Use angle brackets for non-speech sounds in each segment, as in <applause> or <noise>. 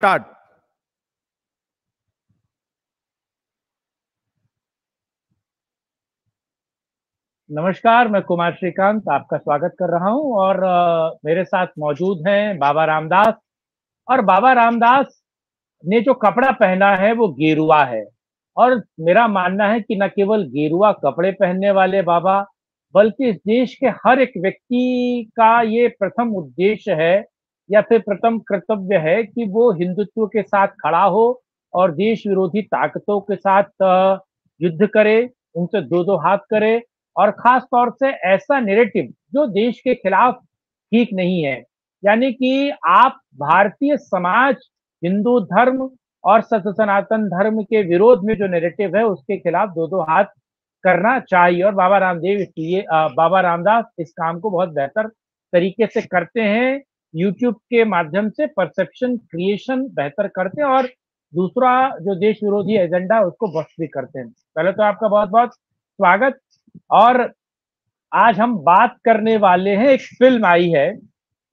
Start नमस्कार मैं कुमार श्रीकांत आपका स्वागत कर रहा हूं और आ, मेरे साथ मौजूद हैं बाबा रामदास और बाबा रामदास ने जो कपड़ा पहना है वो गेरुआ है और मेरा मानना है कि न केवल गेरुआ कपड़े पहनने वाले बाबा बल्कि इस देश के हर एक व्यक्ति का ये प्रथम उद्देश्य है या फिर प्रथम कर्तव्य है कि वो हिंदुत्व के साथ खड़ा हो और देश विरोधी ताकतों के साथ युद्ध करे उनसे दो दो हाथ करे और खास तौर से ऐसा नेरेटिव जो देश के खिलाफ ठीक नहीं है यानी कि आप भारतीय समाज हिंदू धर्म और सत सनातन धर्म के विरोध में जो नेरेटिव है उसके खिलाफ दो दो हाथ करना चाहिए और बाबा रामदेव इसलिए बाबा रामदास इस काम को बहुत बेहतर तरीके से करते हैं यूट्यूब के माध्यम से परसेप्शन क्रिएशन बेहतर करते हैं और दूसरा जो देश विरोधी एजेंडा उसको बस्त भी करते हैं पहले तो आपका बहुत बहुत स्वागत और आज हम बात करने वाले हैं एक फिल्म आई है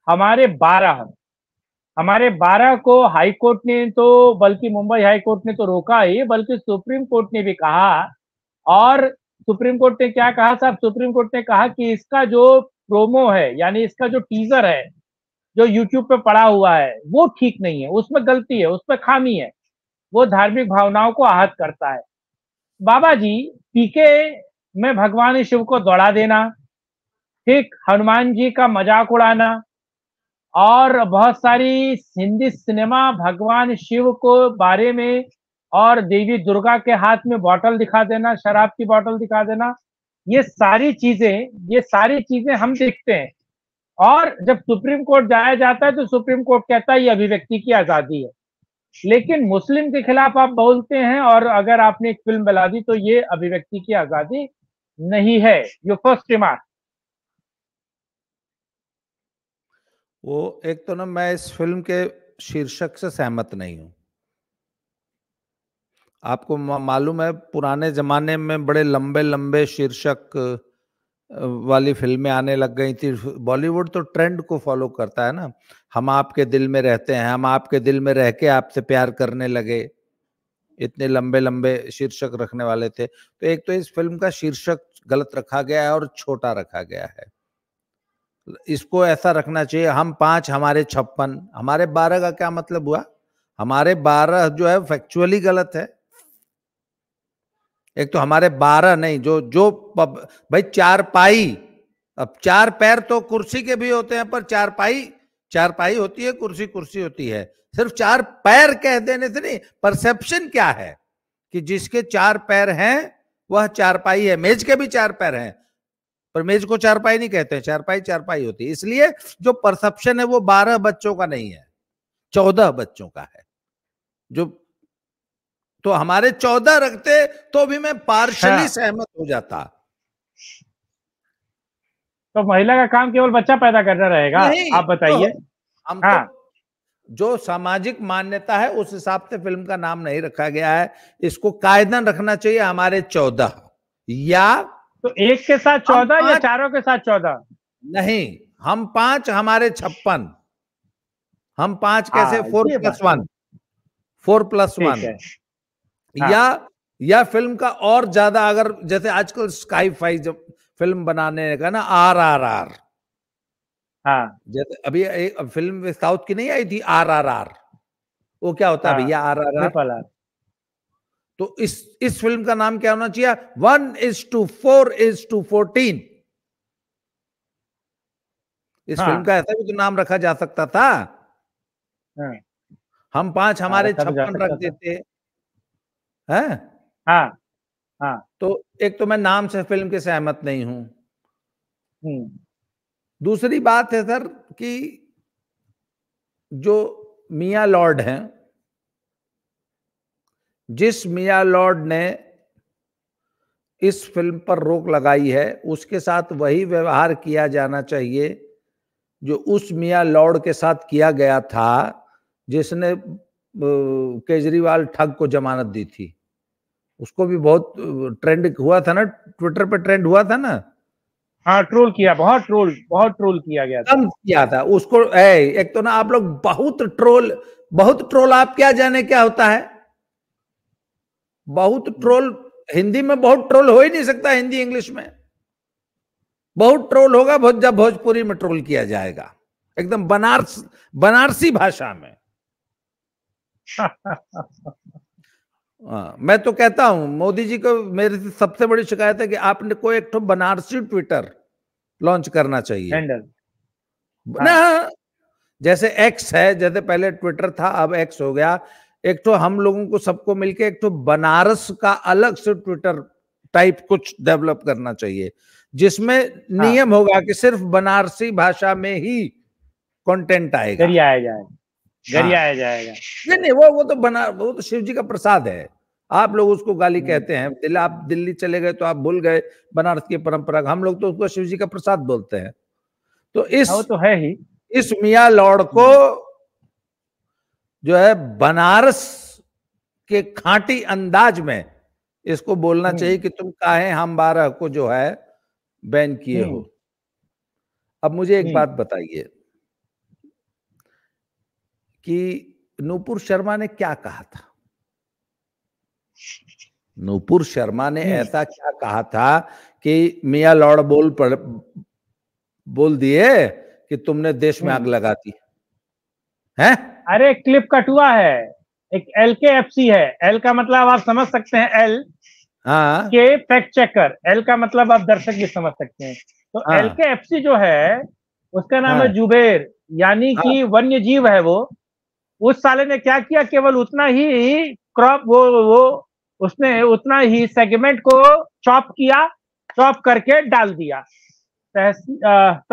हमारे बारह हमारे बारह को हाई कोर्ट ने तो बल्कि मुंबई हाई कोर्ट ने तो रोका ही बल्कि सुप्रीम कोर्ट ने भी कहा और सुप्रीम कोर्ट ने क्या कहा साहब सुप्रीम कोर्ट ने कहा कि इसका जो प्रोमो है यानी इसका जो टीजर है जो यूट्यूब पे पड़ा हुआ है वो ठीक नहीं है उसमें गलती है उसमें खामी है वो धार्मिक भावनाओं को आहत करता है बाबा जी पीके में भगवान शिव को दौड़ा देना ठीक हनुमान जी का मजाक उड़ाना और बहुत सारी हिंदी सिनेमा भगवान शिव को बारे में और देवी दुर्गा के हाथ में बॉटल दिखा देना शराब की बॉटल दिखा देना ये सारी चीजें ये सारी चीजें हम देखते हैं और जब सुप्रीम कोर्ट जाया जाता है तो सुप्रीम कोर्ट कहता है ये अभिव्यक्ति की आजादी है लेकिन मुस्लिम के खिलाफ आप बोलते हैं और अगर आपने एक फिल्म बना दी तो ये अभिव्यक्ति की आजादी नहीं है यो फर्स्ट रिमार्क वो एक तो ना मैं इस फिल्म के शीर्षक से सहमत नहीं हूं आपको मालूम है पुराने जमाने में बड़े लंबे लंबे शीर्षक वाली फिल्में आने लग गई थी बॉलीवुड तो ट्रेंड को फॉलो करता है ना हम आपके दिल में रहते हैं हम आपके दिल में रह के आपसे प्यार करने लगे इतने लंबे लंबे शीर्षक रखने वाले थे तो एक तो इस फिल्म का शीर्षक गलत रखा गया है और छोटा रखा गया है इसको ऐसा रखना चाहिए हम पांच हमारे छप्पन हमारे बारह का क्या मतलब हुआ हमारे बारह जो है फैक्चुअली गलत है एक तो हमारे बारह नहीं जो जो भाई चार पाई अब चार पैर तो कुर्सी के भी होते हैं पर चार पाई चार पाई होती है कुर्सी कुर्सी होती है सिर्फ चार पैर कह देने से नहीं परसेप्शन क्या है कि जिसके चार पैर हैं वह चार पाई है मेज के भी चार पैर हैं पर मेज को चार पाई नहीं कहते हैं चार पाई चार पाई होती है इसलिए जो परसेप्शन है वो बारह बच्चों का नहीं है चौदह बच्चों का है जो तो हमारे चौदह रखते तो भी मैं पार्शली हाँ। सहमत हो जाता तो महिला का काम केवल बच्चा पैदा करना रहेगा आप तो बताइए हम तो हाँ। तो जो सामाजिक मान्यता है उस हिसाब से फिल्म का नाम नहीं रखा गया है इसको कायदन रखना चाहिए हमारे चौदह या तो एक के साथ चौदह या चारों के साथ चौदह नहीं हम पांच हमारे छप्पन हम पांच कैसे हाँ, four plus one four plus one हाँ. या या फिल्म का और ज्यादा अगर जैसे आजकल स्काई फाई जब फिल्म बनाने का ना आर आर आर हाँ जैसे अभी एक फिल्म साउथ की नहीं आई थी आर आर आर वो क्या होता है हाँ, भैया आर आर आर तो इस इस फिल्म का नाम क्या होना चाहिए one is to four is to fourteen इस हाँ, फिल्म का ऐसा भी तो नाम रखा जा सकता था हाँ, हम पांच हाँ, हमारे छप्पन रख देते है हाँ हाँ तो एक तो मैं नाम से फिल्म के सहमत नहीं हूं हम्म। दूसरी बात है सर कि जो मिया लॉर्ड हैं जिस मिया लॉर्ड ने इस फिल्म पर रोक लगाई है उसके साथ वही व्यवहार किया जाना चाहिए जो उस मियाँ लॉर्ड के साथ किया गया था जिसने केजरीवाल ठग को जमानत दी थी उसको भी बहुत ट्रेंड हुआ था ना ट्विटर पे ट्रेंड हुआ था ना हाँ ट्रोल किया बहुत ट्रोल बहुत ट्रोल किया गया था। किया था उसको ए, एक तो ना आप लोग बहुत ट्रोल बहुत ट्रोल आप क्या जाने क्या होता है बहुत ट्रोल हिंदी में बहुत ट्रोल हो ही नहीं सकता हिंदी इंग्लिश में बहुत ट्रोल होगा बहुत जब भोजपुरी में ट्रोल किया जाएगा एकदम बनारस बनारसी भाषा में <laughs> आ, हाँ, मैं तो कहता हूं मोदी जी को मेरी सबसे बड़ी शिकायत है कि आपने कोई एक बनारसी ट्विटर लॉन्च करना चाहिए हैंडल हाँ। ना जैसे एक्स है जैसे पहले ट्विटर था अब एक्स हो गया एक तो हम लोगों को सबको मिलके एक तो बनारस का अलग से ट्विटर टाइप कुछ डेवलप करना चाहिए जिसमें हाँ। नियम होगा कि सिर्फ बनारसी भाषा में ही कंटेंट आएगा आया जाए हाँ। जाएगा नहीं नहीं वो वो तो बना वो तो शिव जी का प्रसाद है आप लोग उसको गाली हम्म। कहते हैं दिल्ली आप दिल्ली चले गए तो आप भूल गए बनारस की परंपरा हम लोग तो उसको शिव जी का प्रसाद बोलते हैं तो इस हाँ, वो तो है ही इस मिया लौड़ को हम्म। जो है बनारस के खांटी अंदाज में इसको बोलना हम्म। चाहिए कि तुम काहे हम बारह को जो है बैन किए हो अब मुझे एक बात बताइए कि नूपुर शर्मा ने क्या कहा था नूपुर शर्मा ने ऐसा क्या कहा था कि मिया लॉर्ड बोल पड़ बोल दिए कि तुमने देश में आग हम्म। लगा दी है अरे क्लिप कटुआ है एक एल के एफ सी है एल का मतलब आप समझ सकते हैं एल हाँ के फैक्ट चेकर एल का मतलब आप दर्शक भी समझ सकते हैं तो हाँ। एल के एफ सी जो है उसका नाम हाँ। है जुबेर यानी हाँ। कि वन्य जीव है वो उस साले ने क्या किया केवल उतना ही क्रॉप वो वो उसने उतना ही सेगमेंट को चॉप किया चॉप करके डाल दिया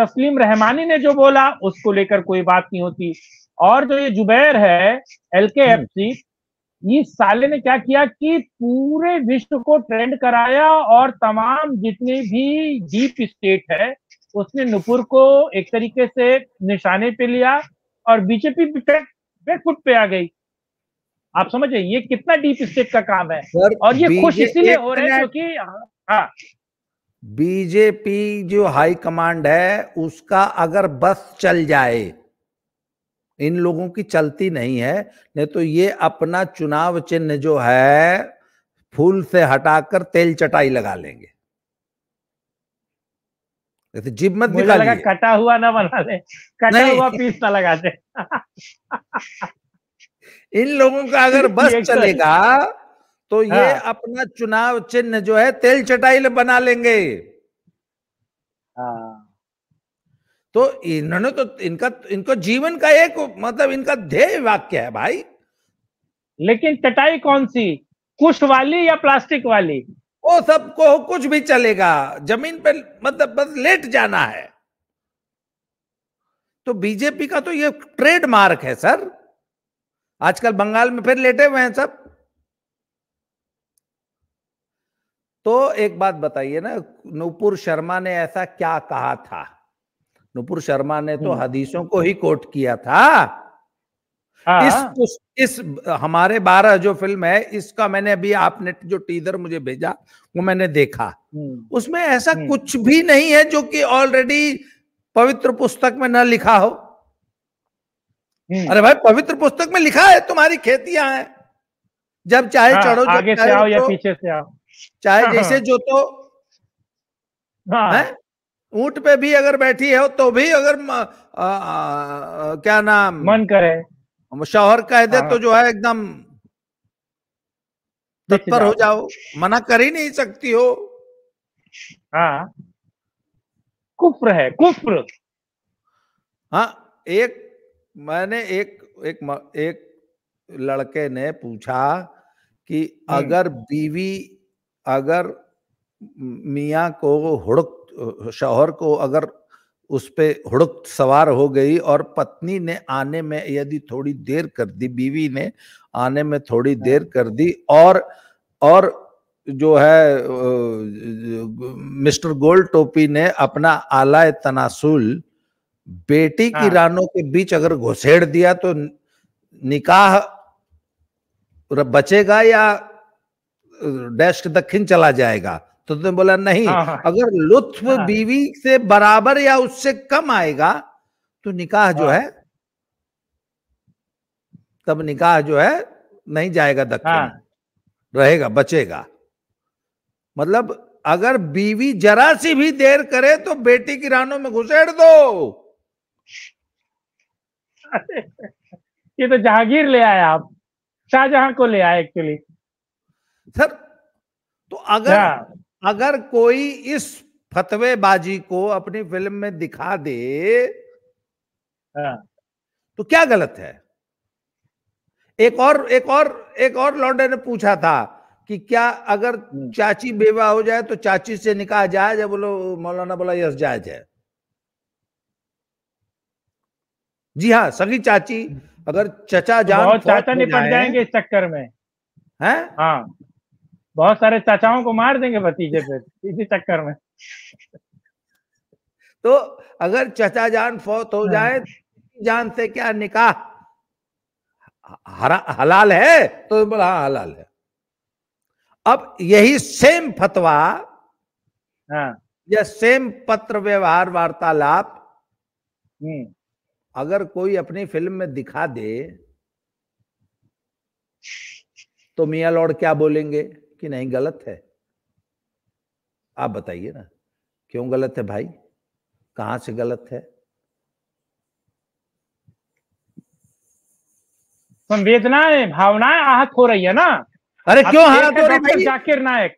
तस्लीम रहमानी ने जो बोला उसको लेकर कोई बात नहीं होती और जो ये जुबैर है एल के एफ सी इस हम्म। साले ने क्या किया कि पूरे विश्व को ट्रेंड कराया और तमाम जितने भी डीप स्टेट है उसने नुपुर को एक तरीके से निशाने पे लिया और बीजेपी भी ट्रेंड बेकुट पे आ गई आप समझे ये कितना डीप स्टेट का काम है और ये खुश इसीलिए हो रहे हैं क्योंकि हाँ बीजेपी जो हाई कमांड है उसका अगर बस चल जाए इन लोगों की चलती नहीं है नहीं तो ये अपना चुनाव चिन्ह जो है फूल से हटाकर तेल चटाई लगा लेंगे तो जिब मत लगा कटा हुआ ना बना दे कटा हुआ पीस ना लगा दे इन लोगों का अगर <laughs> बस तो- चलेगा तो ये हाँ। अपना चुनाव चिन्ह जो है तेल चटाई बना लेंगे हाँ। तो इन्होंने तो इनका इनको जीवन का एक मतलब इनका ध्येय वाक्य है भाई लेकिन चटाई कौन सी कुश वाली या प्लास्टिक वाली वो सबको कुछ भी चलेगा जमीन पे मतलब बस लेट जाना है तो बीजेपी का तो ये ट्रेडमार्क है सर आजकल बंगाल में फिर लेटे हुए हैं सब तो एक बात बताइए ना नूपुर शर्मा ने ऐसा क्या कहा था नूपुर शर्मा ने तो हम्म। हदीसों को ही कोट किया था इस हाँ। इस हमारे बारह जो फिल्म है इसका मैंने अभी आपने जो टीजर मुझे भेजा वो मैंने देखा हम्म। उसमें ऐसा हम्म। कुछ भी नहीं है जो कि ऑलरेडी पवित्र पुस्तक में न लिखा हो हम्म। अरे भाई पवित्र पुस्तक में लिखा है तुम्हारी खेतियां हैं जब चाहे हाँ, चढ़ो आगे से आओ या पीछे से आओ चाहे हाँ, जैसे जो तो हाँ, ऊंट पे भी अगर बैठी हो तो भी अगर आ, आ, आ, क्या नाम मन करे शौहर कह दे हाँ, तो हाँ। जो है एकदम तत्पर हो जाओ मना कर ही नहीं सकती हो हाँ कुफ्र है कुफ्र हाँ एक मैंने एक एक एक लड़के ने पूछा कि हम्म। अगर बीवी अगर मिया को हुड़क शौहर को अगर उस पर हुड़क सवार हो गई और पत्नी ने आने में यदि थोड़ी देर कर दी बीवी ने आने में थोड़ी हाँ। देर कर दी और और जो है मिस्टर गोल टोपी ने अपना आलाय तनासुल बेटी की हाँ। रानों के बीच अगर घुसेड़ दिया तो निकाह बचेगा या डैश दक्षिण चला जाएगा तो तुमने बोला नहीं हाँ, हाँ। अगर लुत्फ हाँ, हाँ, बीवी से बराबर या उससे कम आएगा तो निकाह हाँ, जो है तब निकाह जो है नहीं जाएगा दक्षिण हाँ, रहेगा बचेगा मतलब अगर बीवी जरा सी भी देर करे तो बेटी की रानों में घुसेड़ दो <laughs> ये तो जहांगीर ले आए आप शाहजहां को ले आए एक्चुअली सर तो अगर हाँ। अगर कोई इस फतवेबाजी को अपनी फिल्म में दिखा दे हाँ। तो क्या गलत है एक और एक और एक और लॉन्डे ने पूछा था कि क्या अगर हम्म। चाची बेवा हो जाए तो चाची से निकाह जायज है बोलो मौलाना बोला यस जायज है जी हाँ सगी चाची अगर चचा जान चाचा निपट जाएंगे इस चक्कर में हैं हाँ बहुत सारे चाचाओं को मार देंगे भतीजे पे इसी चक्कर में तो अगर चचा जान फौत हो हाँ। जाए जान से क्या निकाह हलाल है तो बोला हाँ हलाल है अब यही सेम फतवा हाँ। या सेम पत्र व्यवहार वार्तालाप हम्म। अगर कोई अपनी फिल्म में दिखा दे तो मियाँ लॉर्ड क्या बोलेंगे कि नहीं गलत है आप बताइए ना क्यों गलत है भाई कहां से गलत है संवेदनाएं भावनाएं आहत हो रही है ना अरे क्यों आहत हो रही जाकिर नायक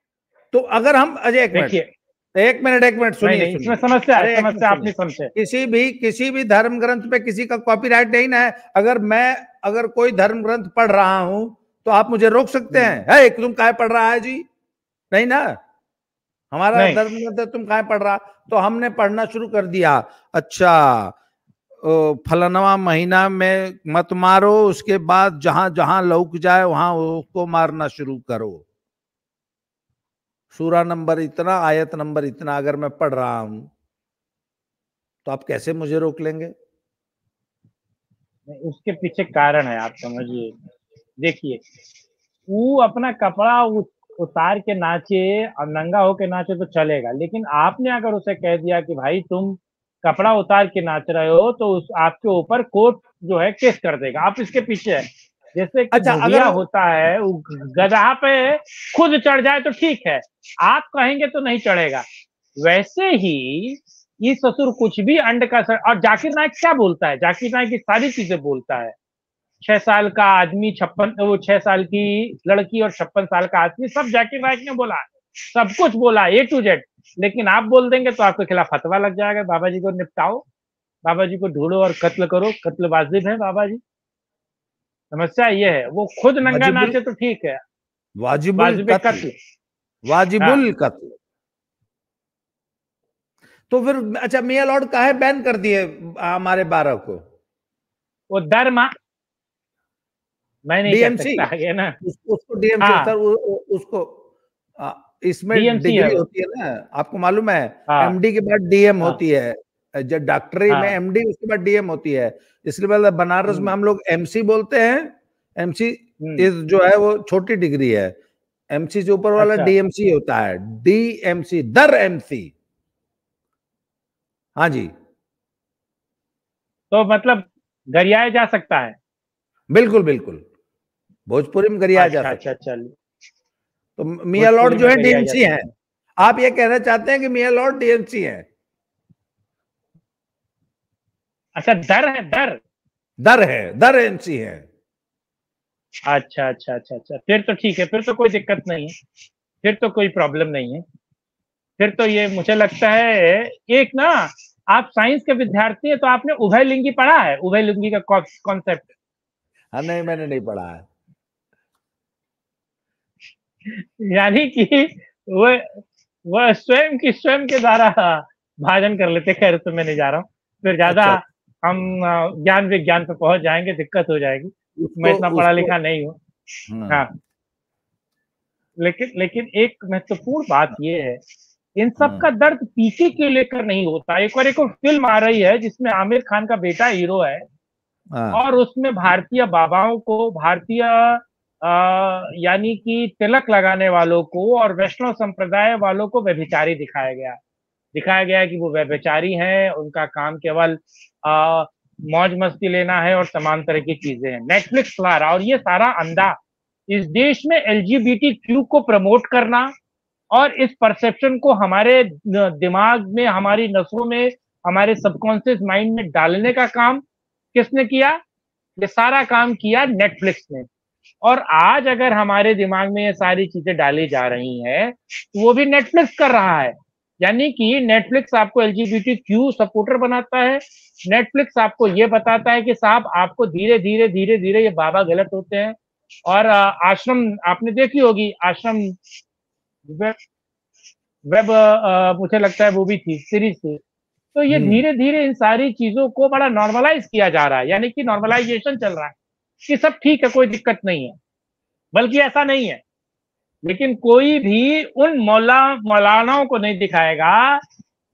तो अगर हम अजय मिनट एक मिनट एक मिनट सुनिए इसमें समस्या है समस्या आप नहीं समझे किसी भी किसी भी धर्म ग्रंथ पे किसी का कॉपीराइट नहीं ना है अगर मैं अगर कोई धर्म ग्रंथ पढ़ रहा हूं तो आप मुझे रोक सकते हम्म। हैं है तुम काय पढ़ रहा है जी नहीं ना हमारा धर्म तो तुम काय पढ़ रहा तो हमने पढ़ना शुरू कर दिया अच्छा फलनवा महीना में मत मारो उसके बाद जहां जहां लौक जाए वहां उसको मारना शुरू करो सूरा नंबर इतना आयत नंबर इतना अगर मैं पढ़ रहा हूं तो आप कैसे मुझे रोक लेंगे उसके पीछे कारण है आप समझिए देखिए वो अपना कपड़ा उतार के नाचे और नंगा होके नाचे तो चलेगा लेकिन आपने अगर उसे कह दिया कि भाई तुम कपड़ा उतार के नाच रहे हो तो उस आपके ऊपर कोर्ट जो है केस कर देगा आप इसके पीछे है जैसे अच्छा अगर होता है गधा पे खुद चढ़ जाए तो ठीक है आप कहेंगे तो नहीं चढ़ेगा वैसे ही ये ससुर कुछ भी अंड का सर और जाकिर नायक क्या बोलता है जाकिर नायक की सारी चीजें बोलता है छह साल का आदमी छप्पन वो छह साल की लड़की और छप्पन साल का आदमी सब जाकिर नायक ने बोला सब कुछ बोला ए टू जेड लेकिन आप बोल देंगे तो आपके खिलाफ फतवा लग जाएगा बाबा जी को निपटाओ बाबा जी को ढूंढो और कत्ल करो कत्ल वाजिब है बाबा जी समस्या ये है वो खुद नंगा नाचे तो ठीक है वाजिब कत्ल वाजिबुल हाँ। कत्ल तो फिर अच्छा मियाँ लॉर्ड है बैन कर दिए हमारे बारह को वो धर्म मैं नहीं डीएमसी ना उसको डीएमसी हाँ। सर उसको इसमें डिग्री होती है ना आपको मालूम है एमडी हाँ। के बाद डीएम हाँ। होती है जब डॉक्टरी में एमडी उसके बाद डीएम होती है इसके बाद बनारस में हम्म। हम लोग एमसी बोलते हैं एमसी हम्म। जो है वो छोटी डिग्री है एमसी से ऊपर वाला डीएमसी अच्छा। होता है डीएमसी दर एमसी हाँ जी तो मतलब घरिया जा सकता है बिल्कुल बिल्कुल भोजपुरी में गरिया अच्छा, जा अच्छा अच्छा तो मिया लॉर्ड जो है डीएमसी है आप ये कहना चाहते हैं कि मिया लॉर्ड डीएमसी है अच्छा दर है दर दर है दर एमसी है अच्छा अच्छा अच्छा अच्छा फिर तो ठीक है फिर तो कोई दिक्कत नहीं है फिर तो कोई प्रॉब्लम नहीं है फिर तो ये मुझे लगता है एक ना आप साइंस के विद्यार्थी हैं तो आपने उभय लिंगी पढ़ा है उभय लिंगी का कॉन्सेप्ट हाँ, नहीं मैंने नहीं पढ़ा है यानी कि वह वह स्वयं की स्वयं के द्वारा भाजन कर लेते खैर तो मैं नहीं जा रहा हूँ फिर ज्यादा अच्छा। हम ज्ञान विज्ञान पे पहुंच जाएंगे दिक्कत हो जाएगी मैं इतना पढ़ा लिखा नहीं हूँ हाँ।, हाँ लेकिन लेकिन एक महत्वपूर्ण बात यह है इन सब हाँ। का दर्द पीके के लेकर नहीं होता एक बार एक फिल्म आ रही है जिसमें आमिर खान का बेटा हीरो है हाँ। और उसमें भारतीय बाबाओं को भारतीय यानी कि तिलक लगाने वालों को और वैष्णव संप्रदाय वालों को व्यभिचारी दिखाया गया दिखाया गया कि वो व्यभिचारी हैं उनका काम केवल मौज मस्ती लेना है और तमाम तरह की चीजें हैं नेटफ्लिक्स ला रहा और ये सारा अंधा इस देश में एल को प्रमोट करना और इस परसेप्शन को हमारे दिमाग में हमारी नसों में हमारे सबकॉन्सियस माइंड में डालने का काम किसने किया ये सारा काम किया नेटफ्लिक्स ने और आज अगर हमारे दिमाग में ये सारी चीजें डाली जा रही हैं तो वो भी नेटफ्लिक्स कर रहा है यानी कि नेटफ्लिक्स आपको एल क्यू सपोर्टर बनाता है नेटफ्लिक्स आपको ये बताता है कि साहब आपको धीरे धीरे धीरे धीरे ये बाबा गलत होते हैं और आश्रम आपने देखी होगी आश्रम वेब वेब मुझे लगता है वो भी थी सीरीज थी तो ये हम्म। धीरे धीरे इन सारी चीजों को बड़ा नॉर्मलाइज किया जा रहा है यानी कि नॉर्मलाइजेशन चल रहा है ये सब ठीक है कोई दिक्कत नहीं है बल्कि ऐसा नहीं है लेकिन कोई भी उन मौला मौलानाओं को नहीं दिखाएगा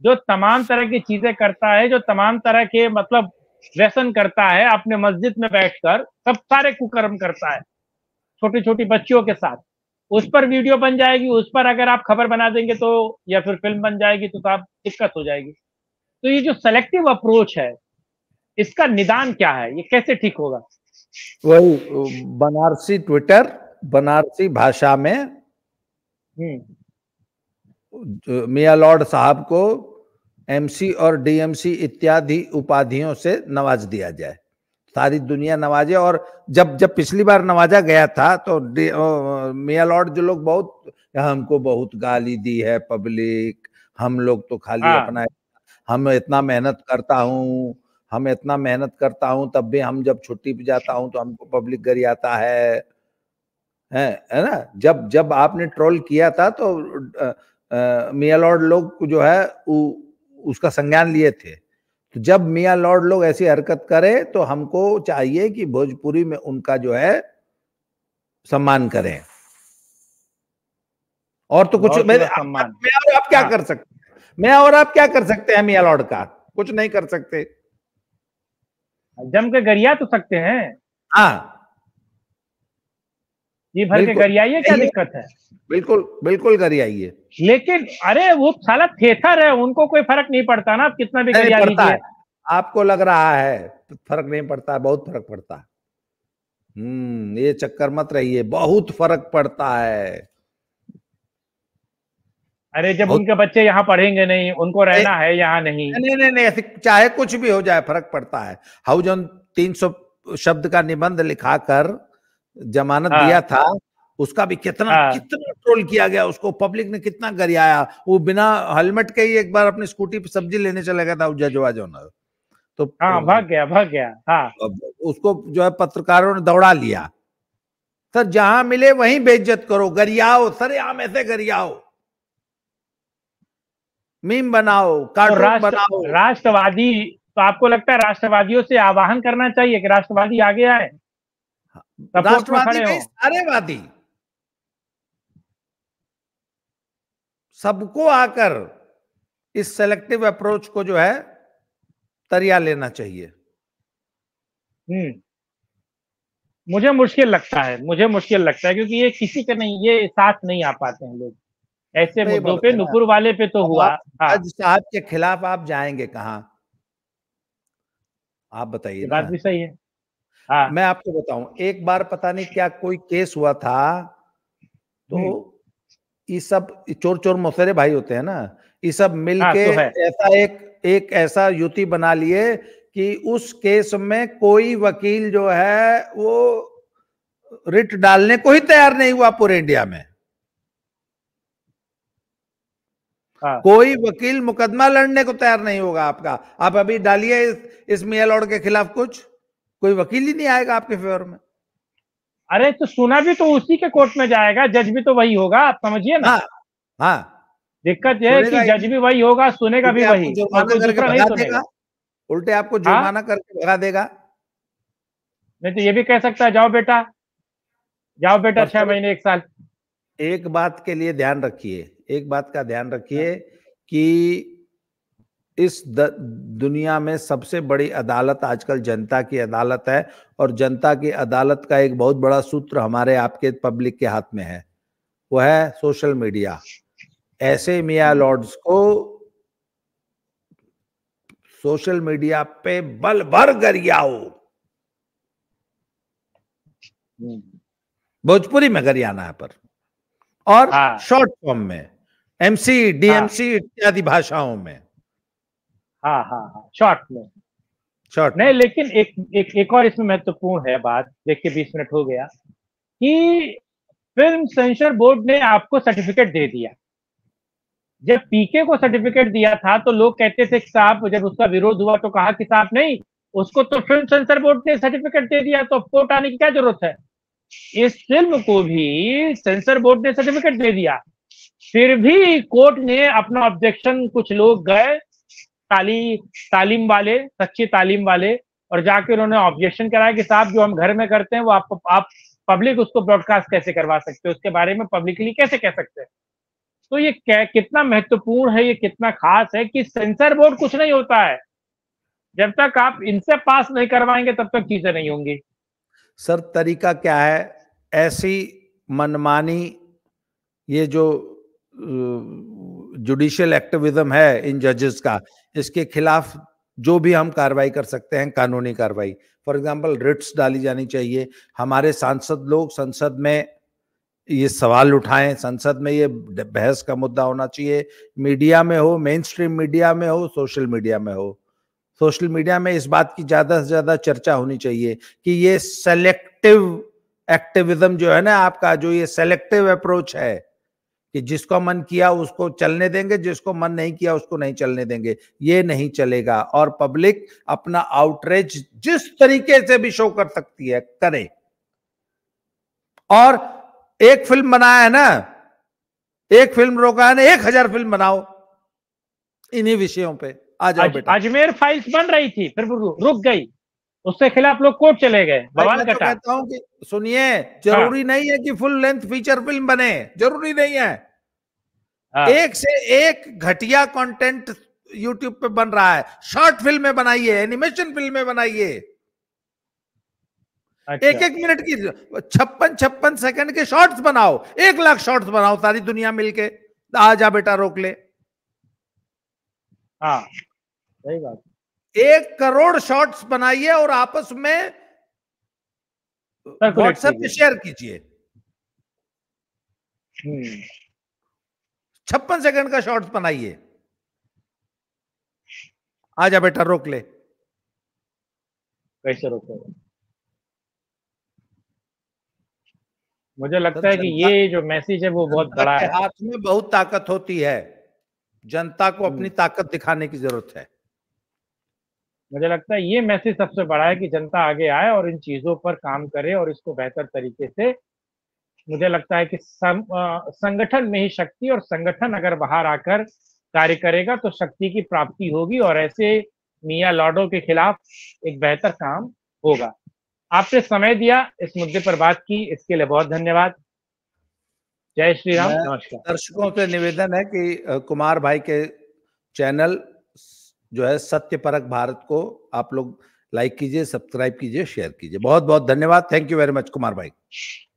जो तमाम तरह की चीजें करता है जो तमाम तरह के मतलब व्यसन करता है अपने मस्जिद में बैठकर सब सारे कुकर्म करता है छोटी छोटी बच्चियों के साथ उस पर वीडियो बन जाएगी उस पर अगर आप खबर बना देंगे तो या फिर फिल्म बन जाएगी तो आप दिक्कत हो जाएगी तो ये जो सेलेक्टिव अप्रोच है इसका निदान क्या है ये कैसे ठीक होगा वही बनारसी ट्विटर बनारसी भाषा में हम्म। मिया लॉर्ड साहब को एमसी और डीएमसी इत्यादि उपाधियों से नवाज दिया जाए सारी दुनिया नवाजे और जब जब पिछली बार नवाजा गया था तो मिया लॉर्ड जो लोग बहुत हमको बहुत गाली दी है पब्लिक हम लोग तो खाली हाँ। अपना हम इतना मेहनत करता हूँ हम इतना मेहनत करता हूं तब भी हम जब छुट्टी पे जाता हूं तो हमको पब्लिक गरी आता है है है ना जब जब आपने ट्रोल किया था तो मियाँ लॉर्ड लोग जो है उ, उसका संज्ञान लिए थे तो जब मियाँ लॉर्ड लोग ऐसी हरकत करे तो हमको चाहिए कि भोजपुरी में उनका जो है सम्मान करें और तो कुछ मैं, मैं और आप क्या हाँ। कर सकते हैं मैं और आप क्या कर सकते हैं मियाँ लॉर्ड का कुछ नहीं कर सकते जम के गरिया तो सकते हैं हाँ जी भर के गरियाइए क्या दिक्कत है बिल्कुल बिल्कुल गरियाइए लेकिन अरे वो साला थेथर है उनको कोई फर्क नहीं पड़ता ना आप कितना भी गरिया लीजिए आपको लग रहा है फर्क नहीं पड़ता बहुत फर्क पड़ता है हम्म ये चक्कर मत रहिए बहुत फर्क पड़ता है अरे जब उनके बच्चे यहाँ पढ़ेंगे नहीं उनको रहना है यहाँ नहीं नहीं नहीं ऐसे चाहे कुछ भी हो जाए फर्क पड़ता है हाउजन तीन सौ शब्द का निबंध लिखा कर जमानत आ, हाँ। दिया था उसका भी कितना आ, हाँ। कितना ट्रोल किया गया उसको पब्लिक ने कितना गरियाया वो बिना हेलमेट के ही एक बार अपनी स्कूटी पे सब्जी लेने चला गया था जजवा जोनर तो हाँ भाग गया भाग गया हाँ उसको जो है पत्रकारों ने दौड़ा लिया सर जहां मिले वहीं बेइज्जत करो गरियाओ सर आम ऐसे गरियाओ मीम बनाओ कार्टून राष्ट, बनाओ राष्ट्रवादी तो आपको लगता है राष्ट्रवादियों से आवाहन करना चाहिए कि राष्ट्रवादी आगे आए हाँ, राष्ट्रवादी सारे वादी सबको आकर इस सेलेक्टिव अप्रोच को जो है तरिया लेना चाहिए हम्म मुझे मुश्किल लगता है मुझे मुश्किल लगता है क्योंकि ये किसी के नहीं ये साथ नहीं आ पाते हैं लोग ऐसे मुद्दों पे अच्छा। नुपुर वाले पे तो हुआ हाँ। आज साहब के खिलाफ आप जाएंगे कहा आप बताइए बात भी सही है हाँ। मैं आपको बताऊं एक बार पता नहीं क्या कोई केस हुआ था तो हम्म। ये सब चोर चोर मोसेरे भाई होते हैं ना ये सब मिलके हाँ, तो ऐसा एक एक ऐसा युति बना लिए कि उस केस में कोई वकील जो है वो रिट डालने को ही तैयार नहीं हुआ पूरे इंडिया में हाँ। कोई वकील मुकदमा लड़ने को तैयार नहीं होगा आपका आप अभी डालिए इस, इस लॉर्ड के खिलाफ कुछ कोई वकील ही नहीं आएगा आपके फेवर में अरे तो सुना भी तो उसी के कोर्ट में जाएगा जज भी तो वही होगा आप समझिए ना हाँ, हाँ दिक्कत यह है कि जज भी वही होगा सुनेगा भी वही तो उल्टे आपको जुर्माना हाँ। करके भगा देगा नहीं तो ये भी कह सकता है जाओ बेटा जाओ बेटा छह तो महीने एक साल एक बात के लिए ध्यान रखिए एक बात का ध्यान रखिए हाँ। कि इस द, दुनिया में सबसे बड़ी अदालत आजकल जनता की अदालत है और जनता की अदालत का एक बहुत बड़ा सूत्र हमारे आपके पब्लिक के हाथ में है वो है सोशल मीडिया ऐसे मिया हाँ। लॉर्ड्स को सोशल मीडिया पे बल भर गरियाओ हम्म। भोजपुरी में करियाना है पर और हाँ। शॉर्ट फॉर्म में एमसी डीएमसी हाँ। इत्यादि भाषाओं में हाँ हाँ हाँ शॉर्ट में शॉर्ट नहीं लेकिन एक एक एक और इसमें महत्वपूर्ण है बात देख के बीस मिनट हो गया कि फिल्म सेंसर बोर्ड ने आपको सर्टिफिकेट दे दिया जब पीके को सर्टिफिकेट दिया था तो लोग कहते थे कि साहब जब उसका विरोध हुआ तो कहा कि साहब नहीं उसको तो फिल्म सेंसर बोर्ड ने सर्टिफिकेट दे दिया तो कोर्ट आने की क्या जरूरत है इस फिल्म को भी सेंसर बोर्ड ने सर्टिफिकेट दे दिया फिर भी कोर्ट ने अपना ऑब्जेक्शन कुछ लोग गए ताली तालीम वाले सच्ची तालीम वाले और जाके उन्होंने ऑब्जेक्शन कराया कि साहब जो हम घर में करते हैं वो आप आप पब्लिक उसको ब्रॉडकास्ट कैसे करवा सकते हैं उसके बारे में पब्लिकली कैसे कह सकते हैं तो ये कितना महत्वपूर्ण है ये कितना खास है कि सेंसर बोर्ड कुछ नहीं होता है जब तक आप इनसे पास नहीं करवाएंगे तब तक चीजें नहीं होंगी सर तरीका क्या है ऐसी मनमानी ये जो जुडिशियल एक्टिविज्म है इन जजेस का इसके खिलाफ जो भी हम कार्रवाई कर सकते हैं कानूनी कार्रवाई फॉर एग्जाम्पल रिट्स डाली जानी चाहिए हमारे सांसद लोग संसद में ये सवाल उठाएं संसद में ये बहस का मुद्दा होना चाहिए मीडिया में हो मेन स्ट्रीम मीडिया में हो सोशल मीडिया में हो सोशल मीडिया में इस बात की ज्यादा से ज्यादा चर्चा होनी चाहिए कि ये सेलेक्टिव एक्टिविज्म जो है ना आपका जो ये सेलेक्टिव अप्रोच है कि जिसको मन किया उसको चलने देंगे जिसको मन नहीं किया उसको नहीं चलने देंगे ये नहीं चलेगा और पब्लिक अपना आउटरीच जिस तरीके से भी शो कर सकती है करे और एक फिल्म बनाया है ना एक फिल्म रोका है ना एक हजार फिल्म बनाओ इन्हीं विषयों पे आ जाओ अजमेर फाइल्स बन रही थी फिर रुक गई उसके खिलाफ लोग कोर्ट चले गए बवाल तो कटा कहता हूँ सुनिए जरूरी हाँ। नहीं है कि फुल लेंथ फीचर फिल्म बने जरूरी नहीं है हाँ। एक से एक घटिया कंटेंट यूट्यूब पे बन रहा है शॉर्ट में बनाइए एनिमेशन फिल्में बनाइए अच्छा। एक एक मिनट की छप्पन छप्पन सेकंड के शॉर्ट्स बनाओ एक लाख शॉर्ट्स बनाओ सारी दुनिया मिलके आ जा बेटा रोक ले हाँ सही बात एक करोड़ शॉट्स बनाइए और आपस में व्हाट्सएप पे शेयर कीजिए हम्म। छप्पन सेकंड का शॉर्ट्स बनाइए आ जा बेटा रोक ले कैसे रोक मुझे लगता है कि ये जो मैसेज है वो बहुत बड़ा है हाथ में बहुत ताकत होती है जनता को हम्म। अपनी ताकत दिखाने की जरूरत है मुझे लगता है ये मैसेज सबसे बड़ा है कि जनता आगे आए और इन चीजों पर काम करे और इसको बेहतर तरीके से मुझे लगता है कि आ, संगठन में ही शक्ति और संगठन अगर बाहर आकर कार्य करेगा तो शक्ति की प्राप्ति होगी और ऐसे मियाँ लॉर्डो के खिलाफ एक बेहतर काम होगा आपने समय दिया इस मुद्दे पर बात की इसके लिए बहुत धन्यवाद जय श्री राम नमस्कार दर्शकों से निवेदन है कि कुमार भाई के चैनल जो है सत्य परक भारत को आप लोग लाइक कीजिए सब्सक्राइब कीजिए शेयर कीजिए बहुत बहुत धन्यवाद thank you very much Kumar भाई